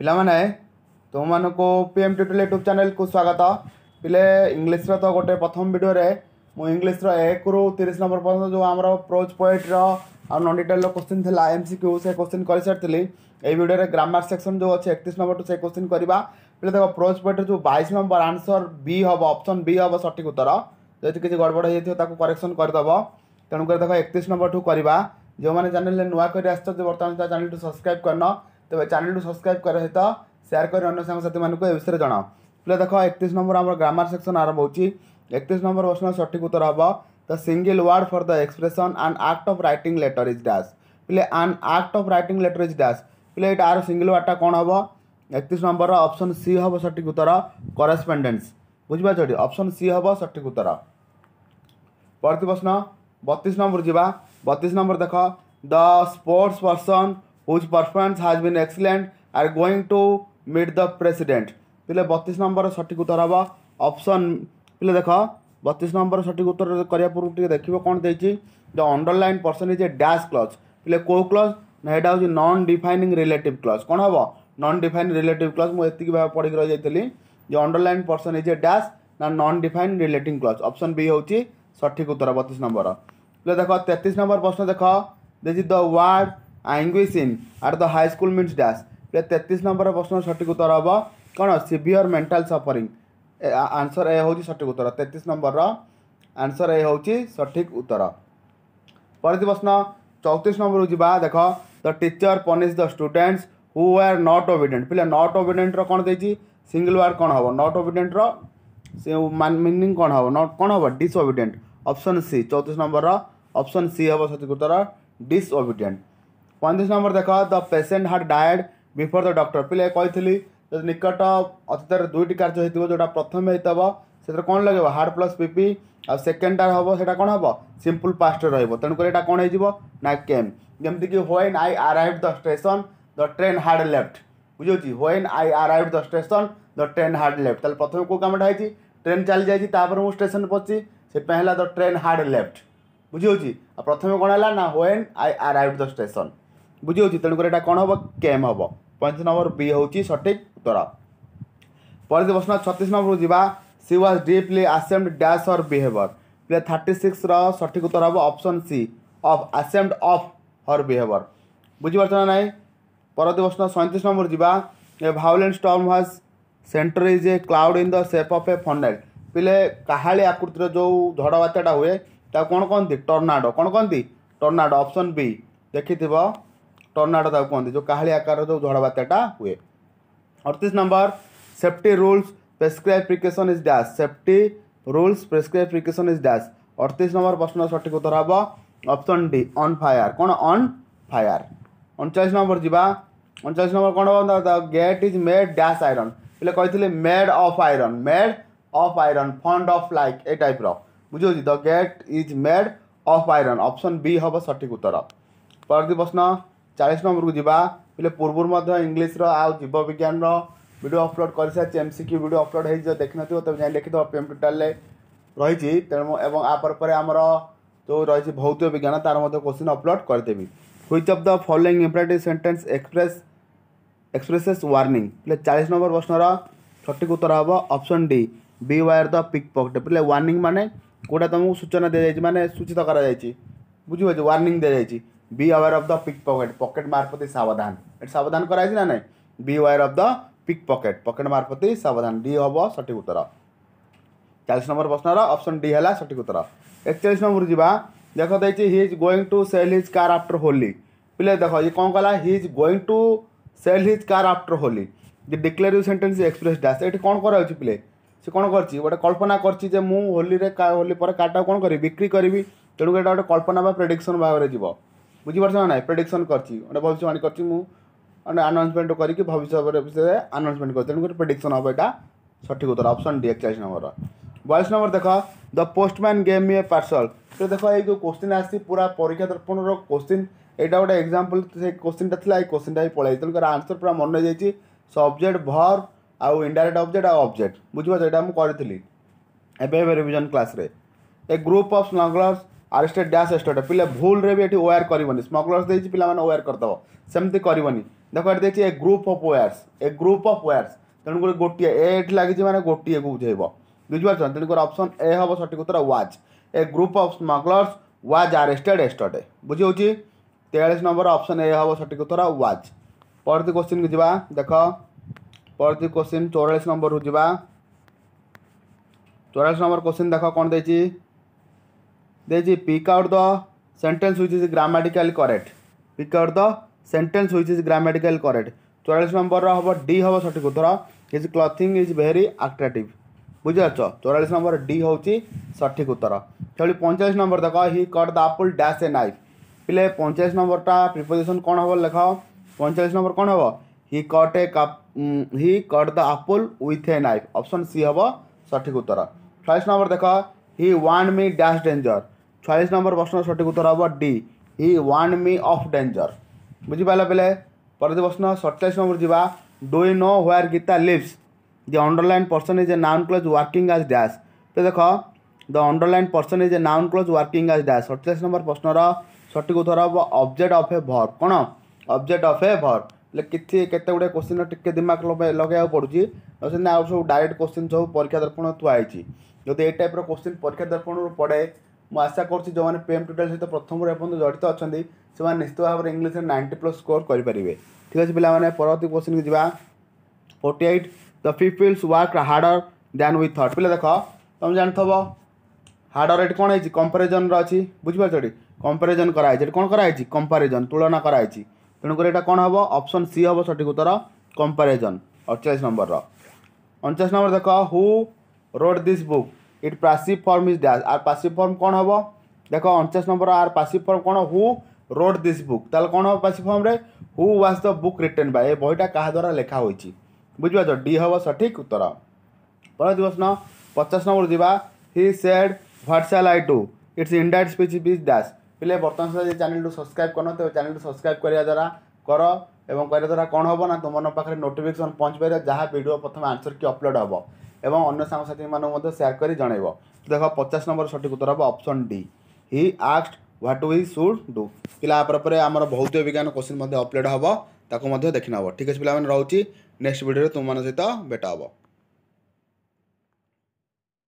ପିଲାମାନେ ତୁମମାନଙ୍କୁ P M tutorial YouTube ଚ୍ୟାନେଲ୍କୁ ସ୍ୱାଗତ ପିଲେ ଇଂଲିଶର ତ ଗୋଟେ ପ୍ରଥମ ଭିଡ଼ିଓରେ ମୁଁ ଇଂଲିଶର ଏକରୁ ତିରିଶ ନମ୍ବର ପର୍ଯ୍ୟନ୍ତ ଯେଉଁ ଆମର ପ୍ରୋଜ୍ ପୋଏଟ୍ର ଆଉ ନନ୍ ଡିଟେଲ୍ର କୋଶ୍ଚିନ୍ ଥିଲା ଏମ୍ ସି କ୍ୟୁ ସେ କୋଶ୍ଚିନ୍ କରିସାରିଥିଲି ଏଇ ଭିଡ଼ିଓରେ ଗ୍ରାମାର ସେକ୍ସନ୍ ଯେଉଁ ଅଛି ଏକତିରିଶ ନମ୍ବରଠୁ ସେ କୋଶ୍ଚିନ୍ କରିବା ପିଲେ ଦେଖ ପ୍ରୋଜ୍ ପୋଏଟ୍ର ଯେଉଁ ବାଇଶ ନମ୍ବର ଆନ୍ସର୍ ବି ହେବ ଅପସନ୍ ବି ହେବ ସଠିକ୍ ଉତ୍ତର ଯଦି କିଛି ଗଡ଼ବଡ଼ ହେଇଯାଇଥିବ ତାକୁ କରେକ୍ସନ୍ କରିଦେବ ତେଣୁକରି ଦେଖ ଏକତିରିଶ ନମ୍ବରଠୁ କରିବା ଯେଉଁମାନେ ଚ୍ୟାନେଲ୍ରେ ନୂଆ କରି ଆସିଛନ୍ତି ବର୍ତ୍ତମାନ ତା ଚ୍ୟାନେଲ୍ଟି ସବସ୍କ୍ରାଇବ୍ କରିନ तेज चैनल टू सब्सक्राइब कर सहित सेयार कर विषय में जनाओ पे देख एक नंबर आम ग्रामर सेक्शन आरंभ हो एक नंबर प्रश्न सठिक उत्तर हे the single word for the expression an act of write letter is dash पे an act of write letter is dash पे यार सिंगल वार्डटा कौन हम एक नंबर अप्सन सी हम सठिक उत्तर करेस्पंडेन्स बुझिपी अप्सन सी हम सठिक उत्तर पर प्रश्न बतीस नंबर जावा बतीस नंबर देख the sports person whose performance has been excellent are going to meet the president पे बतीस नंबर सठिक उत्तर हाँ अप्सन पे देख बतीस नंबर सठिक उत्तर करवा पूर्व देख कौन the underline person is a dash clause पे कौ क्लज ना यहाँ हूँ नन डिफाइनिंग रिलेटिव क्लज कौन हम नन डिफाइन रिलेटिव क्लज मुझे भाव पढ़ी रही जाइली जो underline person is a dash ना non define relative clause option B हूँ सठिक उत्तर बतीस नंबर पे देख तेतीस नंबर प्रश्न देख दे the word anguish in at the high school means dash ପ୍ରାୟ ତେତିଶ ନମ୍ବର ପ୍ରଶ୍ନର ସଠିକ୍ ଉତ୍ତର ହେବ କ'ଣ severe mental suffering answer A ହେଉଛି ସଠିକ୍ ଉତ୍ତର ତେତିଶ ନମ୍ବରର ଆନ୍ସର ଏ ହେଉଛି ସଠିକ୍ ଉତ୍ତର ପରବର୍ତ୍ତୀ ପ୍ରଶ୍ନ ଚଉତିରିଶ ନମ୍ବରକୁ ଯିବା ଦେଖ the teacher punish the students who are not obedient ପିଲା ନଟ୍ ଓବିଡେଣ୍ଟର କ'ଣ ଦେଇଛି ସିଙ୍ଗଲ ୱାର୍ଡ଼ କ'ଣ ହେବ ନଟ୍ ଓବିଡେଣ୍ଟର ମିନିଂ କ'ଣ ହେବ ନଟ୍ କ'ଣ ହେବ ଡିସ୍ଓବିଡେଣ୍ଟ ଅପସନ୍ ସି ଚଉତିରିଶ ନମ୍ବରର ଅପସନ୍ ସି ହେବ ସଠିକ୍ ଉତ୍ତର ଡିସ୍ଓବିଡେଣ୍ଟ ପଇଁତିରିଶ ନମ୍ବର ଦେଖ ଦ ପେସେଣ୍ଟ ହାଡ଼ ଡାଏଡ଼ ବିଫୋର୍ ଦ ଡକ୍ଟର ପିଲା କହିଥିଲି ଯଦି ନିକଟ ଅତୀତରେ ଦୁଇଟି କାର୍ଯ୍ୟ ହେଇଥିବ ଯେଉଁଟା ପ୍ରଥମେ ହେଇଥିବ ସେଥିରେ କ'ଣ ଲାଗିବ ହାର୍ଡ଼ ପ୍ଲସ୍ ପିପି ଆଉ ସେକେଣ୍ଡଟା ହେବ ସେଇଟା କ'ଣ ହେବ ସିମ୍ପୁଲ୍ ପାଷ୍ଟରେ ରହିବ ତେଣୁକରି ଏଇଟା କ'ଣ ହେଇଯିବ ନା କେମ୍ ଯେମିତିକି when I arrive the station the train had left ବୁଝିହେଉଛି when I arrive the station the train had left ତାହେଲେ ପ୍ରଥମେ କେଉଁ କାମଟା ହେଇଛି ଟ୍ରେନ୍ ଚାଲିଯାଇଛି ତାପରେ ମୁଁ ଷ୍ଟେସନ୍ ପହଞ୍ଚି ସେଥିପାଇଁ ହେଲା ଦ ଟ୍ରେନ୍ ହାର୍ଡ଼ ଲେଫ୍ଟ ବୁଝିହେଉଛି ଆଉ ପ୍ରଥମେ କ'ଣ ହେଲା ନା when I arrive the station ବୁଝିହେଉଛି ତେଣୁକରି ଏଇଟା କ'ଣ ହେବ କେମ୍ ହେବ ପଇଁତିରିଶ ନମ୍ବର ବି ହେଉଛି ସଠିକ୍ ଉତ୍ତର ପରବର୍ତ୍ତୀ ପ୍ରଶ୍ନ ଛତିଶ ନମ୍ବରକୁ ଯିବା she was deeply ashamed dash or behaviour ପିଲା ଥାର୍ଟି ସିକ୍ସର ସଠିକ୍ ଉତ୍ତର ହେବ option C of ashamed of her behaviour ବୁଝିପାରୁଛ ନା ନାହିଁ ପରବର୍ତ୍ତୀ ପ୍ରଶ୍ନ ସଇଁତିରିଶ ନମ୍ବର ଯିବା a violent storm has centre is a cloud in the shape of a funnel ପିଲେ କାହାଳି ଆକୃତିର ଯେଉଁ ଝଡ଼ ବାତ୍ୟାଟା ହୁଏ ତାକୁ କ'ଣ କହନ୍ତି ଟର୍ନାଡ଼ୋ କ'ଣ କହନ୍ତି ଟର୍ନାଡ଼ୋ ଅପସନ୍ ବି ଦେଖିଥିବ टर्नाडो ताक कहते जो काहली आकार जो झड़ बात्याटा हुए अड़तीस नंबर safety rules prescribe precaution is dash safety rules prescribe precaution is dash अड़तीस नंबर प्रश्न सठिक उत्तर हम अपसन डी ऑन फायर कौन अन् फायर अणचाश नंबर जीवा अणचाश नंबर कौन the gate is made dash iron पे कही made of iron made of iron fund of like a type रुझे the gate is made of iron option B हम सठिक उत्तर पर प्रश्न ଚାଳିଶ ନମ୍ବରକୁ ଯିବା ବୋଲେ ପୂର୍ବରୁ ମଧ୍ୟ ଇଂଲିଶର ଆଉ ଜୀବବିଜ୍ଞାନର ଭିଡ଼ିଓ ଅପଲୋଡ଼ କରିସାରିଛି ଏମ୍ସିକି ଭିଡ଼ିଓ ଅପଲୋଡ଼ ହେଇଯିବ ଦେଖିନଥିବ ତେବେ ଯାଇ ଲେଖିଦେବ ପି ଏମ୍ ଟୋଟାଲ୍ରେ ରହିଛି ତେଣୁ ଏବଂ ଆ ପରେ ପରେ ଆମର ଯେଉଁ ରହିଛି ଭୌତିକ ବିଜ୍ଞାନ ତା'ର ମଧ୍ୟ କୋଶ୍ଚିନ୍ ଅପଲୋଡ଼ କରିଦେବି which of the following imperative sentence express expresses warning ବୋଲେ ଚାଳିଶ ନମ୍ବର ପ୍ରଶ୍ନର ସଠିକ୍ ଉତ୍ତର ହେବ option D be aware the pick pocket ବୋଲେ ୱାର୍ଣ୍ଣିଂ ମାନେ କେଉଁଟା ତୁମକୁ ସୂଚନା ଦିଆଯାଇଛି ମାନେ ସୂଚିତ କରାଯାଇଛି ବୁଝିପାରୁଛ ୱାର୍ଣ୍ଣିଂ ଦିଆଯାଇଛି be aware of the pick pocket pocket मार्फते सावधान ଏଠି ସାବଧାନ କରାହେଇଛି ନା ନାହିଁ be aware of the pick pocket pocket ମାର୍ଫତି ସାବଧାନ ଡି ହେବ ସଠିକ୍ ଉତ୍ତର ଚାଳିଶ ନମ୍ବର ପ୍ରଶ୍ନର ଅପସନ୍ ଡି ହେଲା ସଠିକ୍ ଉତ୍ତର ଏକଚାଳିଶ ନମ୍ବର ଯିବା ଦେଖ ଦେଇଛି he is going to sell his car after Holi ପିଲେ ଦେଖ ଇଏ କ'ଣ କଲା he is going to sell his car after Holi the declarative sentence express dash ଏଠି କ'ଣ କରାହେଉଛି ପିଲେ ସେ କ'ଣ କରିଛି ଗୋଟେ କଳ୍ପନା କରିଛି ଯେ ମୁଁ ହୋଲିରେ ହୋଲି ପରେ କାର୍ଟାକୁ କ'ଣ କରିବି ବିକ୍ରି କରିବି ତେଣୁ ଏଇଟା ଗୋଟେ କଳ୍ପନା ବା ପ୍ରେଡିକ୍ସନ୍ ଭାବରେ ଯିବ ବୁଝିପାରୁଛ ନା ନାହିଁ ପ୍ରେଡିକ୍ସନ୍ କରିଛି ଗୋଟେ ଭବିଷ୍ୟବାଣୀ କରିଛି ମୁଁ ଗୋଟେ ଆନାଉନ୍ସମେଣ୍ଟ କରିକି ଭବିଷ୍ୟତ ବିଷୟରେ ଆନାଉନ୍ସମେଣ୍ଟ କରିଛି ତେଣୁକରି ପ୍ରେଡିକ୍ସନ୍ ହେବ ଏଇଟା ସଠିକ୍ ଉତ୍ତର ଅପସନ୍ ଡି ଏକଚାଳିଶ ନମ୍ବର ବୟାଳିଶ ନମ୍ବର ଦେଖ the postman gave a parcel ତ ଦେଖ ଏଇ ଯେଉଁ କୋଶ୍ଚିନ୍ ଆସିଛି ପୁରା ପରୀକ୍ଷା ଦର୍ପଣର କୋଶ୍ଚିନ୍ ଏଇଟା ଗୋଟେ ଏକ୍ଜାମ୍ପଲ୍ ସେ କୋଶ୍ଚିନ୍ଟା ଥିଲା ଏଇ କୋଶ୍ଚିନ୍ଟା ବି ପଳାଇଛି ତେଣୁକରି ଆନ୍ସର୍ ପୁରା ମନେ ରହିଯାଇଛି ସବଜେକ୍ଟ ଭର ଆଉ ଇଣ୍ଡାଇରେକ୍ଟ ଅବଜେକ୍ଟ ଆଉ ଅବଜେକ୍ଟ ବୁଝିପାରୁଛ ଏଇଟା ମୁଁ କରିଥିଲି ଏବେ ଏବେ ରିଭିଜନ୍ କ୍ଲାସ୍ରେ a group of smugglers arrested dash yesterday ପିଲା ଭୁଲରେ ବି ଏଠି ୱେୟାର କରିବନି ସ୍ମଗଲର୍ସ ଦେଇଛି ପିଲାମାନେ ୱେୟାର କରିଦେବ ସେମିତି କରିବନି ଦେଖ ଏଠି ଦେଇଛି a group of wares a group of wares ତେଣୁକରି ଗୋଟିଏ ଏ ଏଠି ଲାଗିଛି ମାନେ ଗୋଟିଏକୁ ବୁଝେଇବ ବୁଝିପାରୁଛନ୍ତି ତେଣୁକରି ଅପସନ୍ ଏ ହେବ ସଠିକ୍ ଉତ୍ତର was a group of smugglers was arrested yesterday ବୁଝିହେଉଛି ତେୟାଳିଶ ନମ୍ବର ଅପସନ୍ ଏ ହେବ ସଠିକ୍ ଉତ୍ତର ୱାଜ୍ ପରବର୍ତ୍ତୀ କୋଶ୍ଚିନ୍କୁ ଯିବା ଦେଖ ପରବର୍ତ୍ତୀ କୋଶ୍ଚିନ୍ ଚଉରାଳିଶ ନମ୍ବରକୁ ଯିବା ଚଉରାଳିଶ ନମ୍ବର କୋଶ୍ଚିନ୍ ଦେଖ କ'ଣ ଦେଇଛି देजी pick out the sentence which is grammatical correct pick out the sentence which is grammatical correct चौरास नंबर हम डी हम सठ उत्तर his clothing is very attractive बुझाच चौरास नंबर डी हूँ सठिक उत्तर खेल पैंचाश नंबर देख he cut the apple dash a knife पीले पैंचाश नंबर टा प्रिपोजिशन कौन हम लेख पैंचाश नंबर कौन हम हि cut a he cut the apple with a knife option C हम सठिक उत्तर छयास नंबर देख he warn me dash danger छयास नंबर प्रश्न सठिक उत्तर हे डी हि वाण मी अफ डेजर बुझिपाल पे पर प्रश्न सड़चाश नंबर जावा do you know where Gita lives the underlined person is a noun clause working as dash तो देख the underline person is a noun clause working as dash सड़चाश नंबर प्रश्नर सठिक उत्तर हम अब्जेक्ट अफ ए भर कौन अब्जेक्ट अफ ए भर कि गुड़े क्वेश्चन टी दिमाग लगे पड़ी ना आगे सब डायरेक्ट क्वेश्चन सब परीक्षा दर्पण थुआई जो ये टाइप्र क्वेश्चन परीक्षा दर्पण पड़े मुझ आशा करो मैंने पेम टोटाल सहित प्रथम जड़ित अच्छा से निश्चित भाव में इंग्लीश नाइंटी प्लस स्कोर करेंगे ठीक अच्छे पाला परवर्त क्वेश्चन को जी forty eight the peoples work harder than we thought पे देख तुम जान थ हार्डर ये कौन है कंपेरिजन रही बुझे कंपेरिजन कराई कौन कराई कंपेरिजन तुलना कराई तेणुक कौन हम अप्सन सी हम सठिक उत्तर कंपेरिजन अड़चाश नंबर अड़चाश नंबर देख who wrote this book it passive form is dash or passive form କ'ଣ ହେବ ଦେଖ ଅଣଚାଶ ନମ୍ବର ଆର୍ ପାସିଭ୍ ଫର୍ମ କ'ଣ ହୁ ରୋଡ୍ ଦିସ୍ ବୁକ୍ ତାହେଲେ କ'ଣ ହେବ ପାସିଭ୍ ଫର୍ମରେ who was the book written by A ବହିଟା କାହା ଦ୍ୱାରା ଲେଖା ହୋଇଛି ବୁଝିପାରୁଛ ଡି ହେବ ସଠିକ୍ ଉତ୍ତର ପରବର୍ତ୍ତୀ ପ୍ରଶ୍ନ ପଚାଶ ନମ୍ବର ଯିବା he said what shall I do its ଇଣ୍ଡାଇଟ୍ ସ୍ପିଚ୍ ବିଜ୍ ଡ୍ୟାସ୍ ପିଲେ ବର୍ତ୍ତମାନ ସୁଦ୍ଧା ଯଦି ଚ୍ୟାନେଲ୍କୁ ସବସ୍କ୍ରାଇବ୍ କରିନ ତେବେ ଚ୍ୟାନେଲ୍କୁ ସବସ୍କ୍ରାଇବ୍ କରିବା ଦ୍ୱାରା କର ଏବଂ କରିବା ଦ୍ୱାରା କ'ଣ ହେବ ନା ତୁମ ପାଖରେ ନୋଟିଫିକେସନ୍ ପହଞ୍ଚିପାରିବ ଯାହା ଭିଡ଼ିଓ ପ୍ରଥମେ ଆନ୍ସର୍ କି ଅପଲୋଡ଼୍ ହେବ ଏବଂ ଅନ୍ୟ ସାଙ୍ଗସାଥିମାନଙ୍କୁ ମଧ୍ୟ ସେୟାର କରି ଜଣାଇବ ଦେଖ ପଚାଶ ନମ୍ବର ସଠିକ୍ ଉତ୍ତର ହେବ ଅପସନ୍ ଡି ହି ଆକ୍ସଡ୍ ହ୍ୱାଟ୍ ୱି ସୁଡ୍ ଡୁ ପିଲା ପରେ ଆମର ଭୌତିକ ବିଜ୍ଞାନ କୋଶ୍ଚିନ୍ ମଧ୍ୟ ଅପଲୋଡ଼ ହେବ ତାକୁ ମଧ୍ୟ ଦେଖିନେବ ଠିକ୍ ଅଛି ପିଲାମାନେ ରହୁଛି ନେକ୍ସଟ ଭିଡ଼ିଓରେ ତୁମମାନଙ୍କ ସହିତ ଭେଟ ହେବ